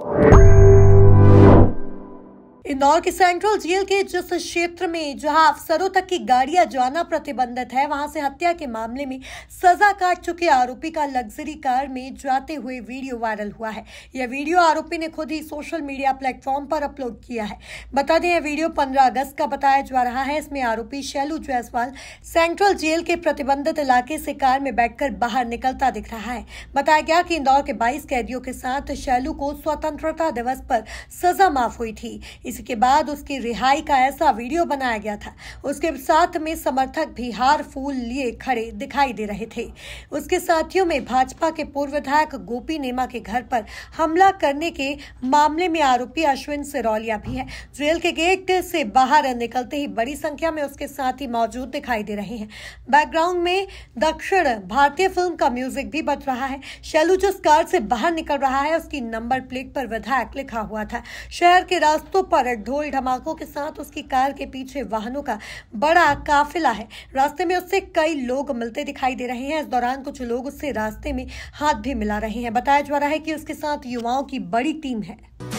you Indore के central jail के जिस क्षेत्र में जहां अफसरों तक की गाड़ियां जाना प्रतिबंधित है वहां से हत्या के मामले में सजा काट चुके आरोपी का लग्जरी कार में जाते हुए वीडियो वायरल हुआ है यह वीडियो आरोपी ने खुद ही सोशल मीडिया प्लेटफॉर्म पर अपलोड किया है बता दें यह वीडियो पंद्रह अगस्त का बताया जा रहा है इसमें आरोपी शैलू जायसवाल सेंट्रल जेल के प्रतिबंधित इलाके से कार में बैठकर बाहर निकलता दिख रहा है बताया गया कि इंदौर के बाईस कैदियों के साथ शैलू को स्वतंत्रता दिवस पर सजा माफ हुई थी के बाद उसकी रिहाई का ऐसा वीडियो बनाया गया था उसके साथ में समर्थक भी हार फूल लिए खड़े दिखाई दे रहे थे उसके साथियों में भाजपा के पूर्व विधायक गोपी नेमा के घर पर हमला करने के मामले में आरोपी अश्विन सिरौलिया भी है जेल के गेट से बाहर निकलते ही बड़ी संख्या में उसके साथी मौजूद दिखाई दे रहे हैं बैकग्राउंड में दक्षिण भारतीय फिल्म का म्यूजिक भी बच रहा है शैलू जिस कार से बाहर निकल रहा है उसकी नंबर प्लेट पर विधायक लिखा हुआ था शहर के रास्तों पर ढोल धमाकों के साथ उसकी कार के पीछे वाहनों का बड़ा काफिला है रास्ते में उससे कई लोग मिलते दिखाई दे रहे हैं इस दौरान कुछ लोग उससे रास्ते में हाथ भी मिला रहे हैं बताया जा रहा है कि उसके साथ युवाओं की बड़ी टीम है